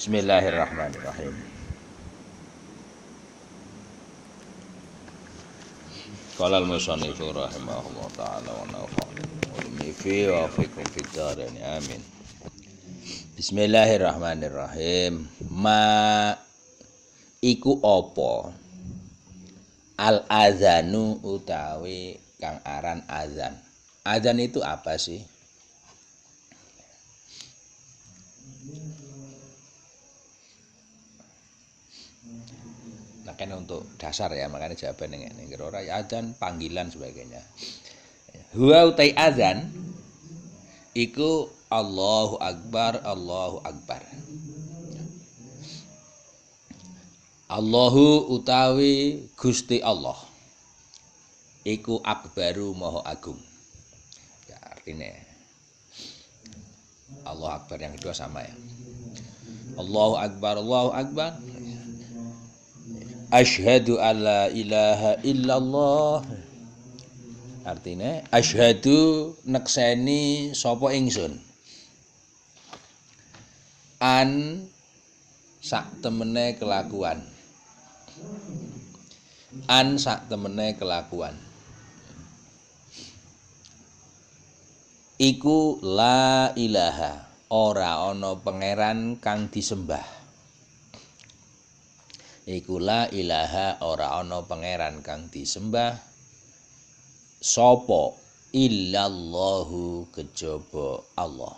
Bismillahirrahmanirrahim. Qala al-musannifu rahimahullah ta'ala wa nafa'ana bi fi wa fikum fi darin amin. Bismillahirrahmanirrahim. Ma iku apa? Al azanu utawi kang aran azan. Azan itu apa sih? kan untuk dasar ya makanya jawaban dengan ini ora ya adzan panggilan sebagainya huwa utai azan iku Allahu akbar Allahu akbar Allahu utawi Gusti Allah iku akbaru moho agung ya artinya Allah akbar yang kedua sama ya Allahu akbar Allahu akbar Ashadu alla ilaha illallah Artinya Ashadu nekseni sopo ingsun An sak temene kelakuan An sak temene kelakuan Iku la ilaha ora ono pangeran kang disembah iku la ilaha ora ana pangeran kang disembah sapa illallahu kejaba Allah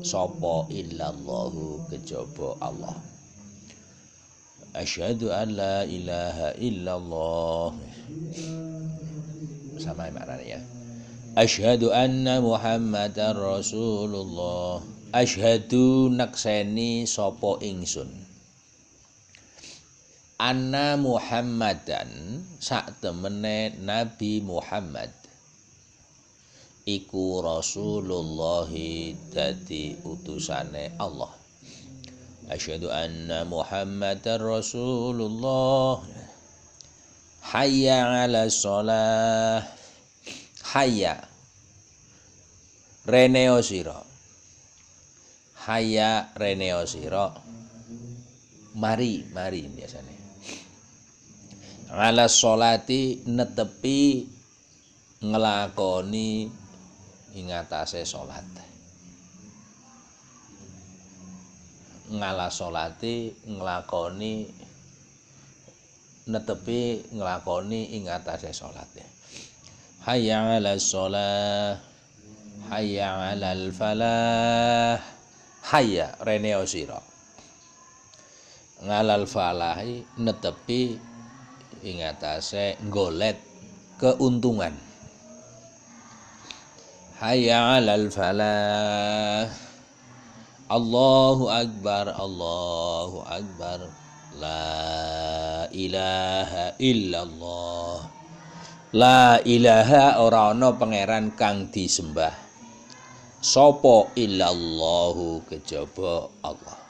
sapa illallahu kejaba Allah asyhadu an la ilaha illallah sama maknanya ya asyhadu anna muhammadar rasulullah asyhadu nakseni sapa ingsun anna Muhammadan sak temene Nabi Muhammad iku Rasulullah dadi utusane Allah asyhadu anna Muhammadar Rasulullah hayya 'ala shalah hayya reneo sira hayya reneo sira mari mari biasanya ala sholati netepi ngelakoni ingatase sholat ngala sholati ngelakoni netepi ngelakoni ingatase sholat hayya ala sholat hayya ala falah hayya reneo siro ngalal falahi netepi ing atase golet keuntungan hayya 'alal falah Allahu akbar Allahu akbar la ilaha illallah la ilaha ora ana pangeran kang disembah sapa illallahu kejaba Allah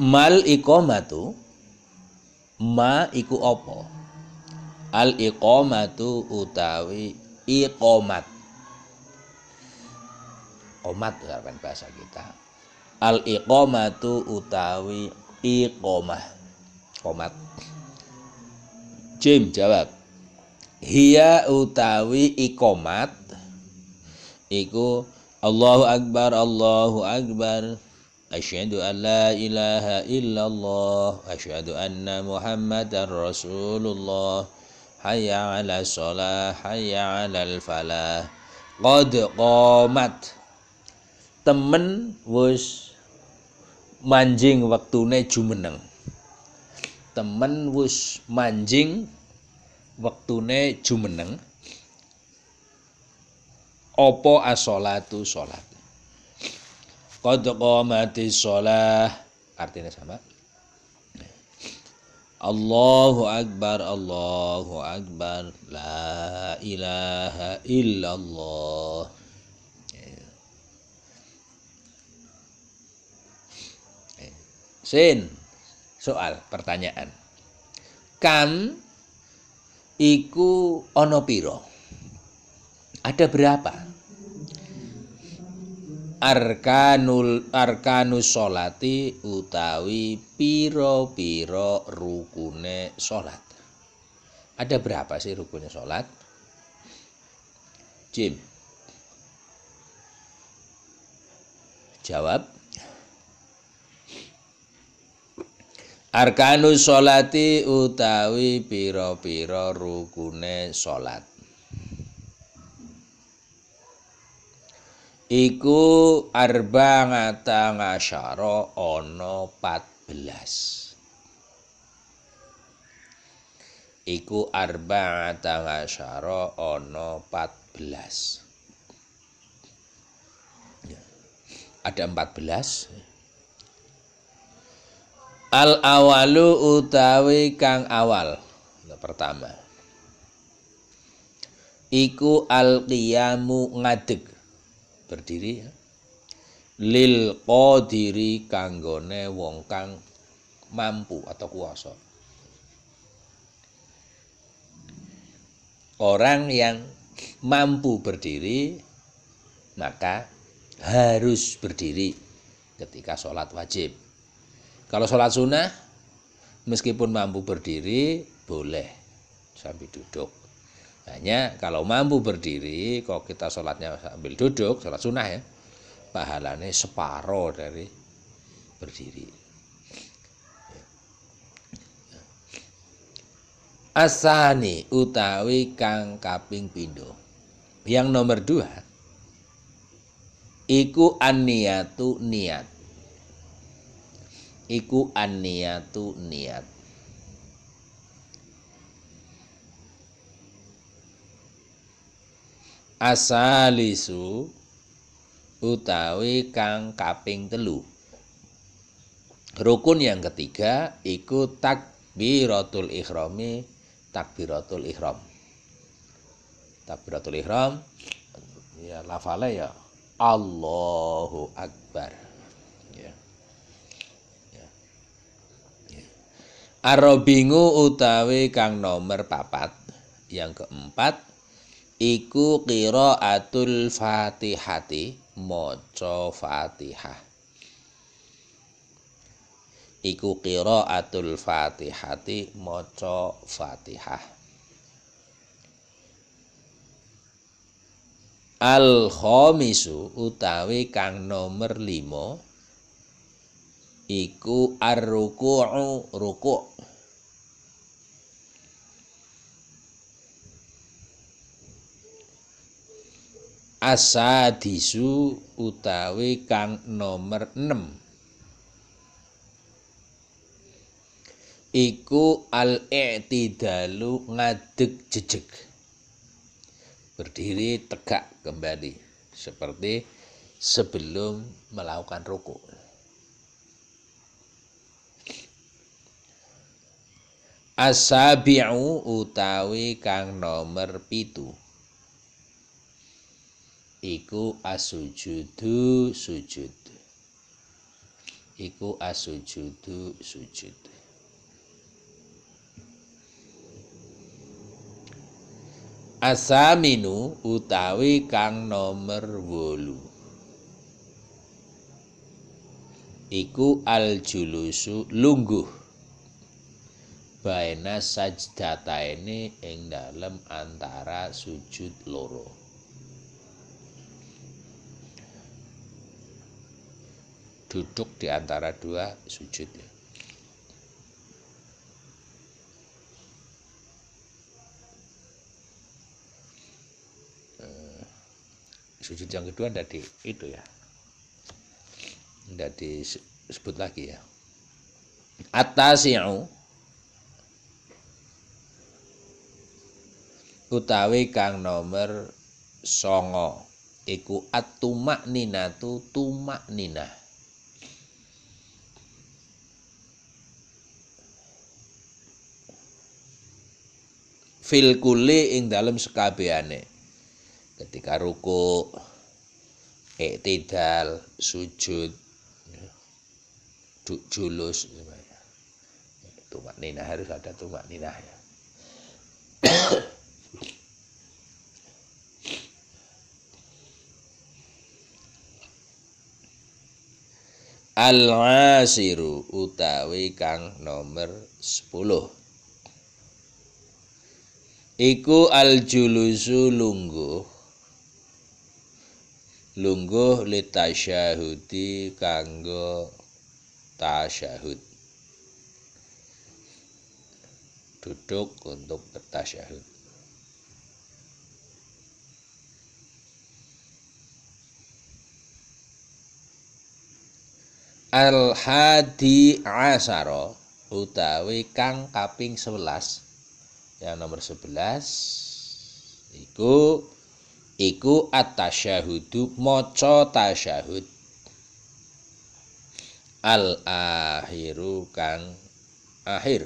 mal iqamatu ma iku opo. al iqamatu utawi iqamat komat dalam bahasa kita al iqamatu utawi iqamah komat Jim jawab hiya utawi iqamat iku Allahu akbar Allahu akbar أشهد أن لا إله إلا الله أشهد أن محمدا رسول الله حي على الصلاة حي على الفلاح قد temen wis manjing waktune jumeneng temen wis manjing waktune jumeneng opo asolatu solat. Qad qamati sholah Artinya sama Allahu Akbar Allahu Akbar La ilaha illallah Sin Soal pertanyaan Kam Iku ono piro Ada berapa? arkanul arkanus solati utawi piro-piro rukune solat. ada berapa sih rukunnya solat? Jim jawab arkanus solati utawi piro-piro rukune solat. iku arba ngata ngasyara ana 14 iku arba ngata ngasyara ana 14 ya. ada 14 al awalu utawi kang awal pertama iku al qiyamu ngadeg berdiri ya. Lil qadiri kanggone wong kang mampu atau kuasa. Orang yang mampu berdiri maka harus berdiri ketika sholat wajib. Kalau sholat sunnah, meskipun mampu berdiri, boleh sambil duduk. Hanya kalau mampu berdiri, kalau kita sholatnya sambil duduk, sholat sunnah ya, pahalanya separuh dari berdiri. Asani utawi kang kaping pindo. Yang nomor dua, iku aniatu niat. Iku aniatu niat. asalisu utawi kang kaping telu rukun yang ketiga iku takbiratul ihrami takbiratul ihram takbiratul ihram ya lafale ya Allahu akbar ya ya, ya. arobingu utawi kang nomer papat yang keempat iku kiro atul Fatihati maca Fatihah iku kiro atul Fatihati maca Fatihah Al khamisu utawi kang nomor limo. iku ar-ruku'u ruku', ruku asadisu utawi kang nomor 6 iku al i'tidalu ngadeg jejeg berdiri tegak kembali seperti sebelum melakukan ruku. asabi'u utawi kang nomor pitu iku asujudu sujud iku asujudu sujud asaminu utawi kang nomer wolu iku aljulusu lungguh baina baena ini ing dalam antara sujud loro duduk di antara dua sujud eh, sujud yang kedua tidak itu ya tidak disebut lagi ya yang utawi kang nomor songo iku atumak ninatu tumak ninah fil ing dalam sekabiane ketika ruku iktidal sujud duk julus tumak nina harus ada tumak nina ya Al-Asiru utawi kang nomor 10 iku al julusu lungguh lungguh litasyahuti kanggo tasyahud duduk untuk bertasyahud al hadi asaro utawi kang kaping 11 yang nomor 11 iku iku atasyahudu moco tasyahud al akhiru kang akhir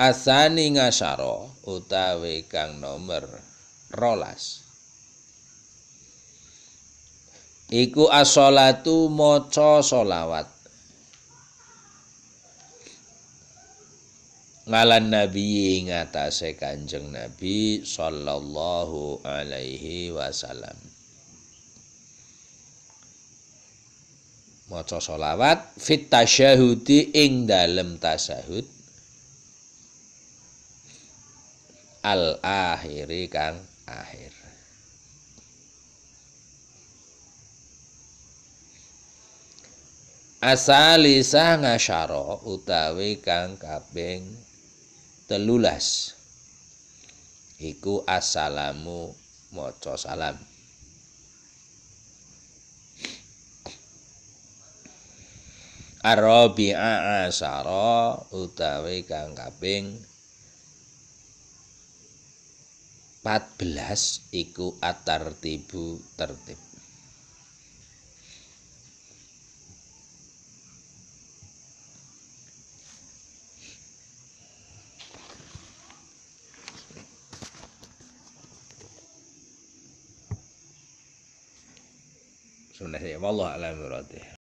asani ngasaro utawi kang nomor rolas iku asolatu moco solawat ngalan nabi ngatase kanjeng nabi sallallahu alaihi wasallam maca solawat fit tasyahudi ing dalem tasyahud al akhiri kang akhir asalisa ngasyaro utawi kang kaping telulas iku assalamu maca salam arabi'a asara utawi kang kaping 14 iku atartibu tertib wallah ala muradihi